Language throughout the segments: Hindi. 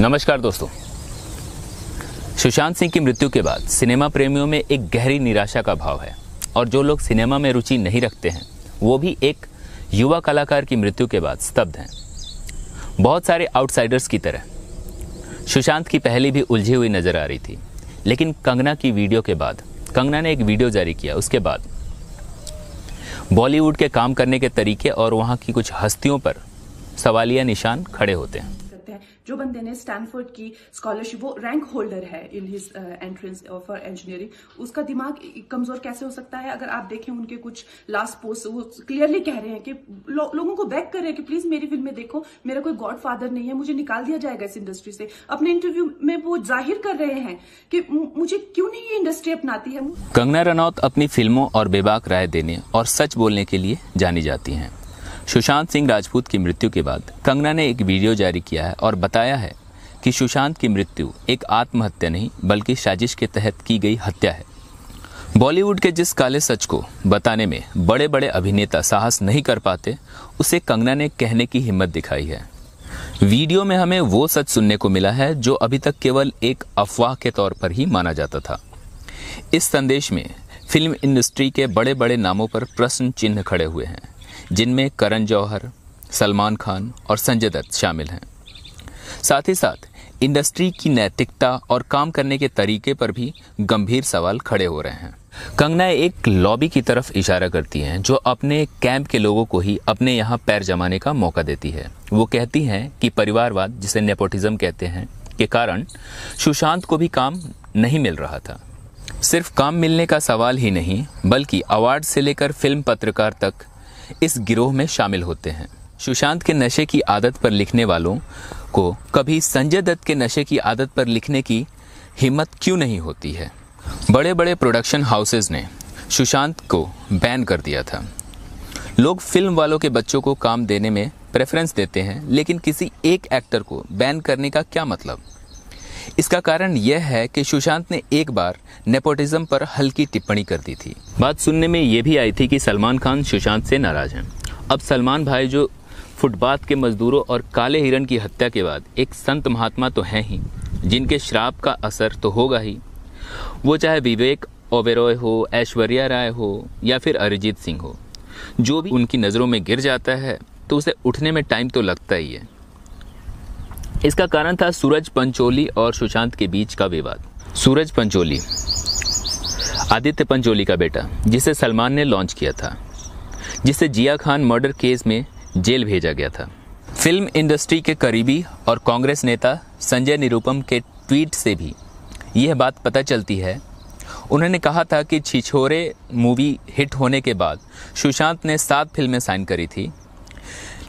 नमस्कार दोस्तों सुशांत सिंह की मृत्यु के बाद सिनेमा प्रेमियों में एक गहरी निराशा का भाव है और जो लोग सिनेमा में रुचि नहीं रखते हैं वो भी एक युवा कलाकार की मृत्यु के बाद स्तब्ध हैं बहुत सारे आउटसाइडर्स की तरह सुशांत की पहली भी उलझी हुई नजर आ रही थी लेकिन कंगना की वीडियो के बाद कंगना ने एक वीडियो जारी किया उसके बाद बॉलीवुड के काम करने के तरीके और वहाँ की कुछ हस्तियों पर सवालिया निशान खड़े होते हैं जो बंदे ने स्टैनफोर्ड की स्कॉलरशिप वो रैंक होल्डर है in his entrance for engineering उसका दिमाग कमजोर कैसे हो सकता है अगर आप देखें उनके कुछ लास्ट पोस्ट वो क्लियरली कह रहे हैं कि लो, लोगों को बैक कर रहे हैं कि प्लीज मेरी फिल्में देखो मेरा कोई गॉड फादर नहीं है मुझे निकाल दिया जाएगा इस इंडस्ट्री से अपने इंटरव्यू में वो जाहिर कर रहे हैं कि मुझे क्यों नहीं ये इंडस्ट्री अपनाती है कंगना रनौत अपनी फिल्मों और बेबाक राय देने और सच बोलने के लिए जानी जाती हैं सुशांत सिंह राजपूत की मृत्यु के बाद कंगना ने एक वीडियो जारी किया है और बताया है कि सुशांत की मृत्यु एक आत्महत्या नहीं बल्कि साजिश के तहत की गई हत्या है बॉलीवुड के जिस काले सच को बताने में बड़े बड़े अभिनेता साहस नहीं कर पाते उसे कंगना ने कहने की हिम्मत दिखाई है वीडियो में हमें वो सच सुनने को मिला है जो अभी तक केवल एक अफवाह के तौर पर ही माना जाता था इस संदेश में फिल्म इंडस्ट्री के बड़े बड़े नामों पर प्रश्न चिन्ह खड़े हुए हैं जिनमें करण जौहर सलमान खान और संजय दत्त शामिल हैं साथ ही साथ इंडस्ट्री की नैतिकता और काम करने के तरीके पर भी गंभीर सवाल खड़े हो रहे हैं कंगना एक लॉबी की तरफ इशारा करती हैं जो अपने कैंप के लोगों को ही अपने यहाँ पैर जमाने का मौका देती है वो कहती हैं कि परिवारवाद जिसे नेपोटिज्म कहते हैं के कारण सुशांत को भी काम नहीं मिल रहा था सिर्फ काम मिलने का सवाल ही नहीं बल्कि अवार्ड से लेकर फिल्म पत्रकार तक इस गिरोह में शामिल होते हैं सुशांत के नशे की आदत पर लिखने वालों को कभी संजय दत्त के नशे की आदत पर लिखने की हिम्मत क्यों नहीं होती है बड़े बड़े प्रोडक्शन हाउसेज ने सुशांत को बैन कर दिया था लोग फिल्म वालों के बच्चों को काम देने में प्रेफरेंस देते हैं लेकिन किसी एक एक्टर को बैन करने का क्या मतलब इसका कारण यह है कि सुशांत ने एक बार नेपोटिज्म पर हल्की टिप्पणी कर दी थी बात सुनने में यह भी आई थी कि सलमान खान सुशांत से नाराज हैं अब सलमान भाई जो फुटपाथ के मजदूरों और काले हिरण की हत्या के बाद एक संत महात्मा तो हैं ही जिनके श्राप का असर तो होगा ही वो चाहे विवेक ओबेरॉय हो ऐश्वर्या राय हो या फिर अरिजीत सिंह हो जो भी उनकी नज़रों में गिर जाता है तो उसे उठने में टाइम तो लगता ही है इसका कारण था सूरज पंचोली और सुशांत के बीच का विवाद सूरज पंचोली आदित्य पंचोली का बेटा जिसे सलमान ने लॉन्च किया था जिसे जिया खान मर्डर केस में जेल भेजा गया था फिल्म इंडस्ट्री के करीबी और कांग्रेस नेता संजय निरुपम के ट्वीट से भी यह बात पता चलती है उन्होंने कहा था कि छिछोरे मूवी हिट होने के बाद सुशांत ने सात फिल्में साइन करी थी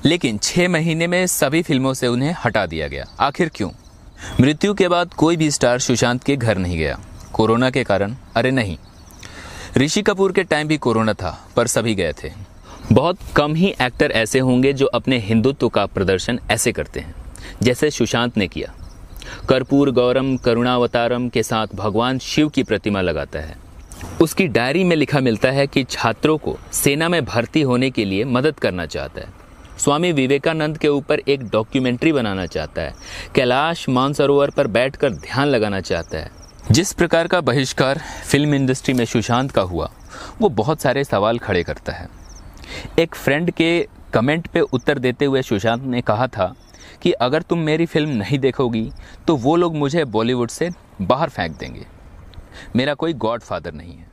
लेकिन छः महीने में सभी फिल्मों से उन्हें हटा दिया गया आखिर क्यों मृत्यु के बाद कोई भी स्टार सुशांत के घर नहीं गया कोरोना के कारण अरे नहीं ऋषि कपूर के टाइम भी कोरोना था पर सभी गए थे बहुत कम ही एक्टर ऐसे होंगे जो अपने हिंदुत्व का प्रदर्शन ऐसे करते हैं जैसे सुशांत ने किया कर्पूर गौरम करुणावतारम के साथ भगवान शिव की प्रतिमा लगाता है उसकी डायरी में लिखा मिलता है कि छात्रों को सेना में भर्ती होने के लिए मदद करना चाहता है स्वामी विवेकानंद के ऊपर एक डॉक्यूमेंट्री बनाना चाहता है कैलाश मानसरोवर पर बैठकर ध्यान लगाना चाहता है जिस प्रकार का बहिष्कार फिल्म इंडस्ट्री में सुशांत का हुआ वो बहुत सारे सवाल खड़े करता है एक फ्रेंड के कमेंट पे उत्तर देते हुए सुशांत ने कहा था कि अगर तुम मेरी फिल्म नहीं देखोगी तो वो लोग मुझे बॉलीवुड से बाहर फेंक देंगे मेरा कोई गॉड फादर नहीं है